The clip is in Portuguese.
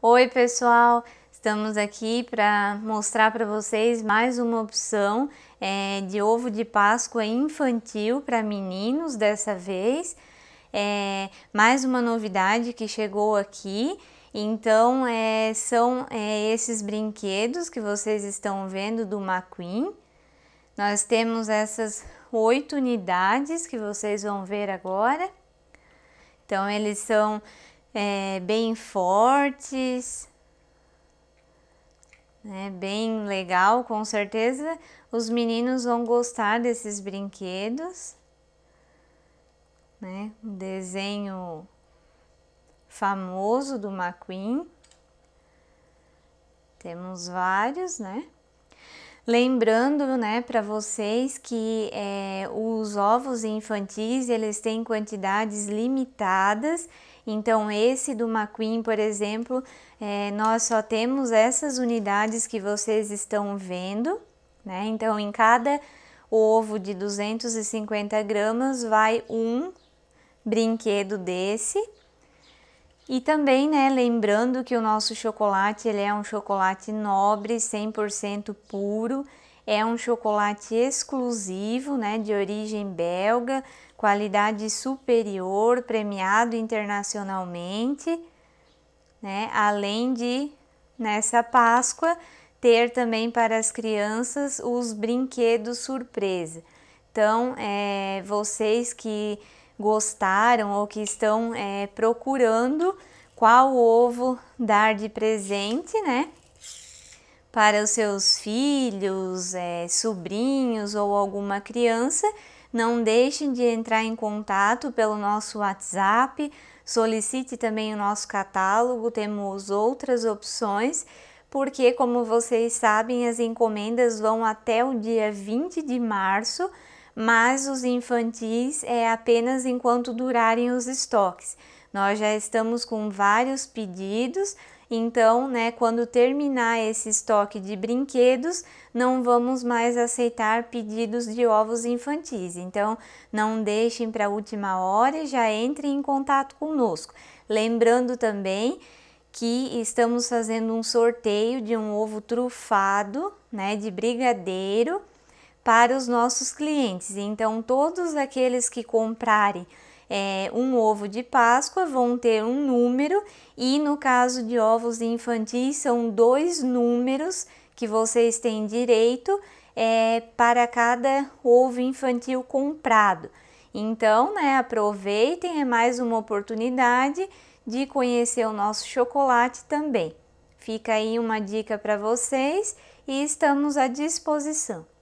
Oi, pessoal! Estamos aqui para mostrar para vocês mais uma opção é, de ovo de Páscoa infantil para meninos dessa vez. É, mais uma novidade que chegou aqui. Então, é, são é, esses brinquedos que vocês estão vendo do McQueen. Nós temos essas oito unidades que vocês vão ver agora. Então, eles são é, bem fortes, né? bem legal, com certeza os meninos vão gostar desses brinquedos. Né? Um desenho famoso do McQueen. Temos vários, né? Lembrando, né, para vocês que é, os ovos infantis eles têm quantidades limitadas. Então, esse do McQueen, por exemplo, é, nós só temos essas unidades que vocês estão vendo, né? Então, em cada ovo de 250 gramas vai um brinquedo desse e também, né, lembrando que o nosso chocolate, ele é um chocolate nobre, 100% puro, é um chocolate exclusivo, né, de origem belga, qualidade superior, premiado internacionalmente, né? Além de nessa Páscoa ter também para as crianças os brinquedos surpresa. Então, é, vocês que gostaram ou que estão é, procurando qual ovo dar de presente, né? Para os seus filhos, é, sobrinhos ou alguma criança, não deixem de entrar em contato pelo nosso WhatsApp. Solicite também o nosso catálogo, temos outras opções, porque, como vocês sabem, as encomendas vão até o dia 20 de março mas os infantis é apenas enquanto durarem os estoques. Nós já estamos com vários pedidos, então, né, quando terminar esse estoque de brinquedos, não vamos mais aceitar pedidos de ovos infantis. Então, não deixem para a última hora e já entrem em contato conosco. Lembrando também que estamos fazendo um sorteio de um ovo trufado, né, de brigadeiro para os nossos clientes. Então, todos aqueles que comprarem é, um ovo de Páscoa vão ter um número, e no caso de ovos infantis, são dois números que vocês têm direito é, para cada ovo infantil comprado. Então, né, aproveitem, é mais uma oportunidade de conhecer o nosso chocolate também. Fica aí uma dica para vocês e estamos à disposição.